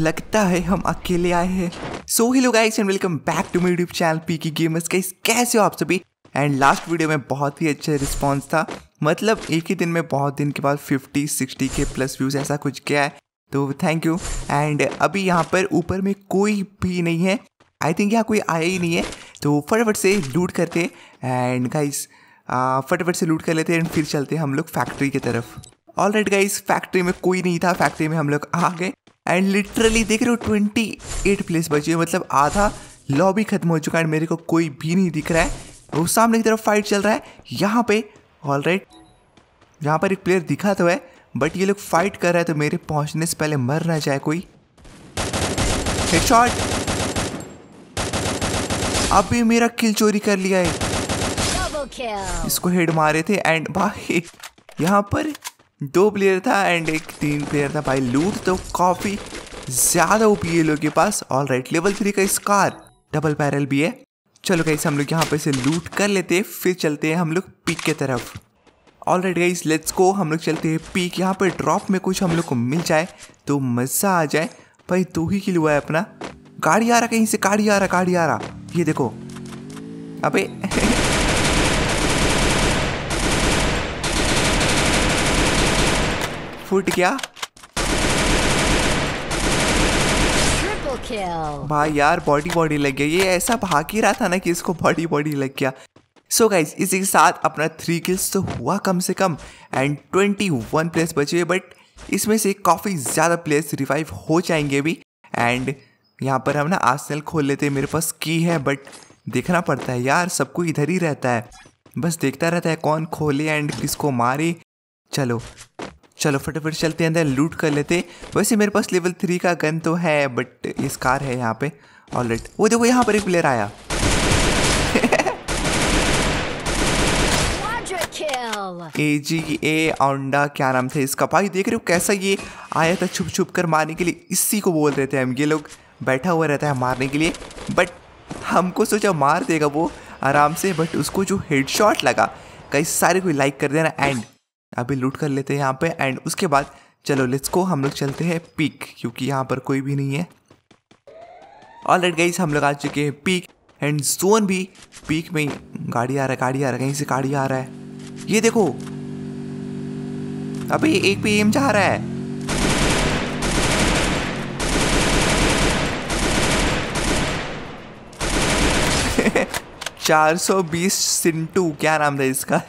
लगता है हम अकेले आए हैं so hello guys and welcome back to my YouTube channel P K gamers guys कैसे हो आप सभी एंड लास्ट वीडियो में बहुत ही अच्छा रिस्पॉन्स था मतलब एक ही दिन में बहुत दिन के बाद 50 60 के प्लस व्यूज़ ऐसा कुछ गया है तो थैंक यू एंड अभी यहाँ पर ऊपर में कोई भी नहीं है आई थिंक यहाँ कोई आया ही नहीं है तो फटाफट से लूट करते एंड गाइस फटाफट से लूट कर लेते हैं एंड फिर चलते हम लोग फैक्ट्री की तरफ ऑल राइट गाइस फैक्ट्री में कोई नहीं था फैक्ट्री में हम लोग आ गए एंड लिटरली देख रहे हो ट्वेंटी एट प्लेस बची है मतलब आधा लॉबी खत्म हो चुका है मेरे को कोई भी नहीं दिख रहा है वो सामने की तरफ फाइट चल रहा है यहाँ पे ऑल राइट यहाँ पर एक प्लेयर दिखा तो है बट ये लोग फाइट कर रहे हैं तो मेरे पहुँचने से पहले मर ना जाए कोई हेडशॉट अब भी मेरा किल चोरी कर लिया है इसको हेड मारे थे एंड भाई यहाँ पर दो प्लेयर था एंड एक तीन प्लेयर था भाई लूट तो काफ़ी ज़्यादा ओपी है लोग के पास ऑल राइट लेवल थ्री का स्कार डबल पैरल भी है चलो गाइस हम लोग यहाँ पर से लूट कर लेते हैं फिर चलते हैं हम लोग पीक के तरफ all right guys let's go हम लोग चलते हैं पीक यहाँ पर ड्रॉप में कुछ हम लोग को मिल जाए तो मज़ा आ जाए भाई दो तो ही किलो हुआ है अपना गाड़ी आ रहा कहीं से गाड़ी आ रहा गाड़ी आ रहा ये देखो अबे फूट गया भाई यार बॉडी बॉडी लग गया ये ऐसा भाग ही रहा था ना कि इसको बॉडी बॉडी लग गया सो so गाइज इसी के साथ अपना थ्री किल्स तो हुआ कम से कम एंड ट्वेंटी वन प्लेयर्स बचे बट इसमें से काफ़ी ज़्यादा प्लेस रिवाइव हो जाएंगे भी एंड यहाँ पर हम ना आसनल खोल लेते मेरे पास की है बट देखना पड़ता है यार सबको इधर ही रहता है बस देखता रहता है कौन खोले एंड किसको मारे चलो चलो फटाफट चलते हैं अंदर लूट कर लेते वैसे मेरे पास लेवल थ्री का गन तो है बट इस कार है यहाँ पे ऑलरेडी वो देखो यहाँ पर एक प्लेयर आया ए जी ए क्या नाम था इसका भाई देख रहे हो कैसा ये आया था छुप छुप कर मारने के लिए इसी को बोल रहे थे हम ये लोग बैठा हुआ रहता है मारने के लिए बट हमको सोचा मार देगा वो आराम से बट उसको जो हेडशॉट लगा कई सारे कोई लाइक कर देना एंड अभी लूट कर लेते हैं यहाँ पे एंड उसके बाद चलो लेट्स को हम लोग चलते हैं पीक क्योंकि यहाँ पर कोई भी नहीं है ऑल राइट गई हम लोग आ चुके हैं पीक एंड जोन भी पीक में गाड़ी आ रहा है गाड़ी आ रहा है कहीं से गाड़ी आ रहा है ये देखो अभी एक पे एम जा रहा है चार सौ बीस सिंटू क्या नाम था इसका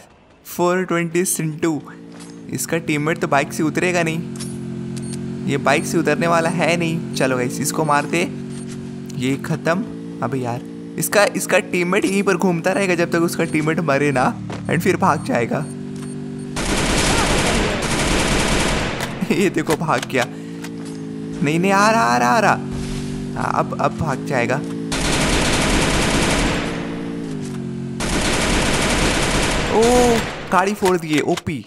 फोर ट्वेंटी सिंटू इसका टीममेट तो बाइक से उतरेगा नहीं ये बाइक से उतरने वाला है नहीं चलो गाइस इसको मारते ये ख़त्म अभी यार इसका इसका टीममेट यहीं पर घूमता रहेगा जब तक उसका टीममेट मरे ना एंड फिर भाग जाएगा ये देखो भाग गया नहीं नहीं आ रहा आ रहा आ रहा आ, हाँ, अब अब भाग जाएगा ओ गाड़ी फोड़ दिए ओपी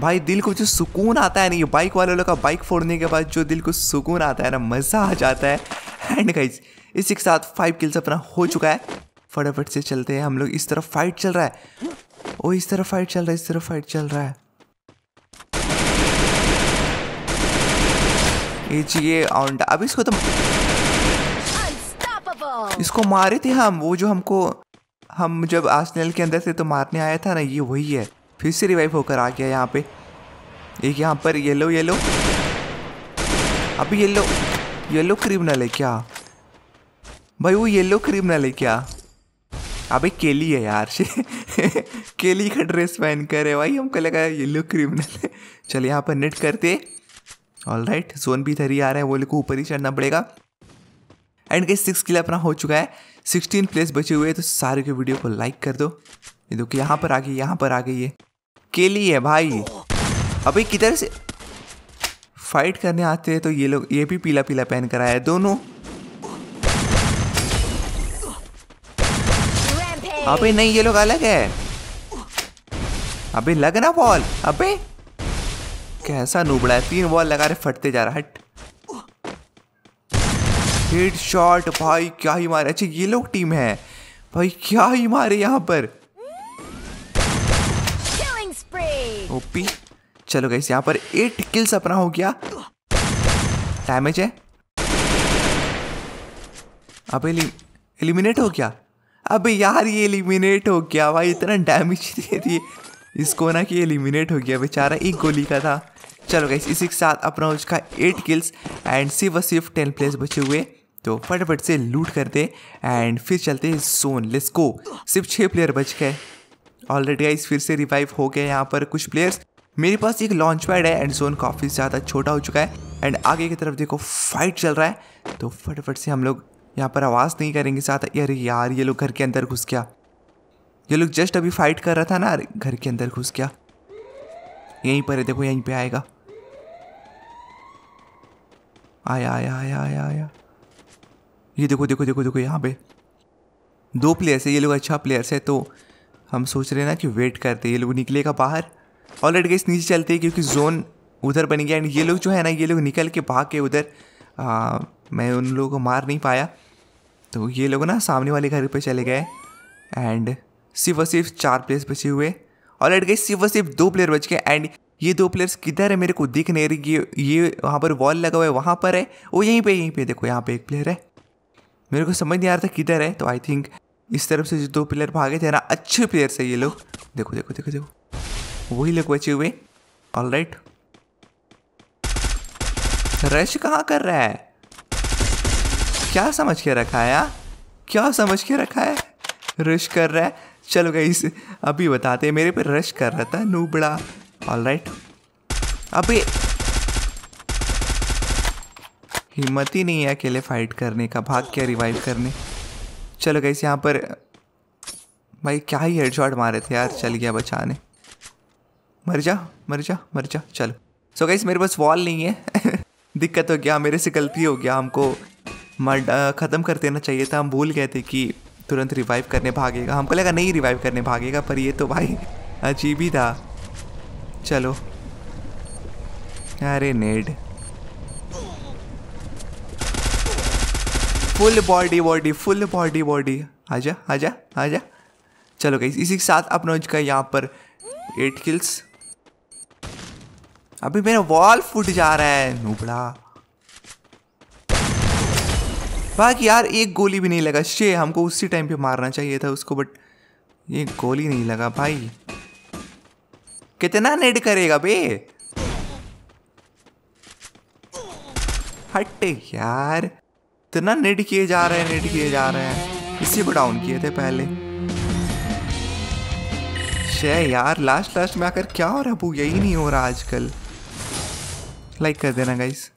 भाई दिल को जो सुकून आता है ना ये बाइक वाले लोग का बाइक फोड़ने के बाद जो दिल को सुकून आता है ना मज़ा आ जाता है एंड गाइज इसी के साथ फाइव किल्स अपना हो चुका है फटाफट से चलते हैं हम लोग इस तरफ फाइट चल रहा है ओ इस तरफ फाइट चल रहा है इस तरफ फाइट चल रहा है ये चाहिए ऑन्डा अब इसको तो इसको मारे थे हम वो जो हमको हम जब आसनेल के अंदर से तो मारने आया था ना ये वही है फिर से रिवाइव होकर आ गया यहाँ पे एक यहाँ पर येलो येलो अभी येलो येलो क्रिमिनल है क्या भाई वो येलो क्रिमिनल है क्या अबे केली है यार केली का ड्रेस पहन कर है भाई हमको लगा येलो क्रिमिनल है चल यहाँ पर नेट करते ऑल राइट जोन भी थरी आ रहा है वो लोग को ऊपर ही चढ़ना पड़ेगा एंड के सिक्स किल अपना हो चुका है सिक्सटीन प्लेस बचे हुए तो सारे के वीडियो को लाइक कर दो ये देखो यहाँ पर आ गई यहाँ पर आ गई है केली है भाई अबे किधर से फाइट करने आते हैं तो ये लोग ये भी पीला पीला पहन कर आया है दोनों अबे नहीं ये लोग अलग है अबे लगना ना बॉल अबे कैसा नूबड़ा है तीन बॉल लगा रहे फटते जा रहा हट हेड शॉट भाई क्या ही मारे अच्छा ये लोग टीम है भाई क्या ही मारे यहाँ पर ओपी चलो गई यहाँ पर एट किल्स अपना हो गया डैमेज है अब एलि एलिमिनेट हो गया अबे यार ये एलिमिनेट हो गया भाई इतना डैमेज दे दिए इसको ना कि एलिमिनेट हो गया बेचारा एक गोली का था चलो गई इसी के साथ अपना उसका एट किल्स एंड सिर्फ और सिर्फ टेन प्लेस बचे हुए तो फटाफट से लूट करते एंड फिर चलते हैं सोन लेट्स गो सिर्फ छः प्लेयर बच गए ऑलरेडी गाइस फिर से रिवाइव हो गए यहाँ पर कुछ प्लेयर्स मेरे पास एक लॉन्च पैड है एंड सोन काफ़ी ज़्यादा छोटा हो चुका है एंड आगे की तरफ देखो फाइट चल रहा है तो फटाफट से हम लोग यहाँ पर आवाज़ नहीं करेंगे साथ अरे यार ये लोग घर के अंदर घुस गया ये लोग जस्ट अभी फाइट कर रहा था ना घर के अंदर घुस गया यहीं पर है देखो यहीं पे आएगा आया आया आया आया आया ये देखो देखो देखो देखो यहाँ पे दो प्लेयर्स है ये लोग अच्छा प्लेयर्स है तो हम सोच रहे हैं ना कि वेट करते ये लोग निकलेगा बाहर लड़के इस नीचे चलते हैं क्योंकि जोन उधर बन गया एंड ये लोग जो है ना ये लोग निकल के भाग के उधर मैं उन लोगों को मार नहीं पाया तो ये लोग ना सामने वाले घर पे चले गए एंड सिर्फ और सिर्फ चार प्लेयर्स बचे हुए और गई सिर्फ और सिर्फ दो प्लेयर बच गए एंड ये दो प्लेयर्स किधर है मेरे को दिख नहीं रही ये ये वहाँ पर वॉल लगा हुआ है वहाँ पर है वो यहीं पे यहीं पे देखो यहाँ पे एक प्लेयर है मेरे को समझ नहीं आ रहा था किधर है तो आई थिंक इस तरफ से जो दो प्लेयर भागे थे ना अच्छे प्लेयर से ये लोग देखो देखो देखो देखो वही लोग बचे हुए ऑल राइट रश कहाँ कर रहा है क्या समझ के रखा है यार हाँ? क्या समझ के रखा है रश कर रहा है चलो गई अभी बताते मेरे पे रश कर रहा था नूबड़ा ऑल राइट अभी हिम्मत ही नहीं है अकेले फाइट करने का भाग क्या रिवाइव करने चलो गई यहाँ पर भाई क्या ही हेडशॉट मारे थे यार चल गया बचाने मर जा मर जा मर जा चलो सो so मेरे पास वॉल नहीं है दिक्कत हो गया मेरे से गलती हो गया हमको मर ख़त्म कर देना चाहिए था हम भूल गए थे कि तुरंत रिवाइव करने भागेगा हमको लगा नहीं रिवाइव करने भागेगा पर ये तो भाई अजीब ही था चलो अरे नेड full body body full body body जा आ जा चलो गई इसी के साथ अपनोज का यहाँ पर एट किल्स अभी मेरा वॉल फूट जा रहा है नूबड़ा बाकी यार एक गोली भी नहीं लगा शे हमको उसी टाइम पे मारना चाहिए था उसको बट ये गोली नहीं लगा भाई कितना नेट करेगा बे हटे यार इतना नेट किए जा रहे हैं नेट किए जा रहे हैं इसी को डाउन किए थे पहले शे यार लास्ट लास्ट में आकर क्या हो रहा है यही नहीं हो रहा आजकल लाइक कर देना गाइस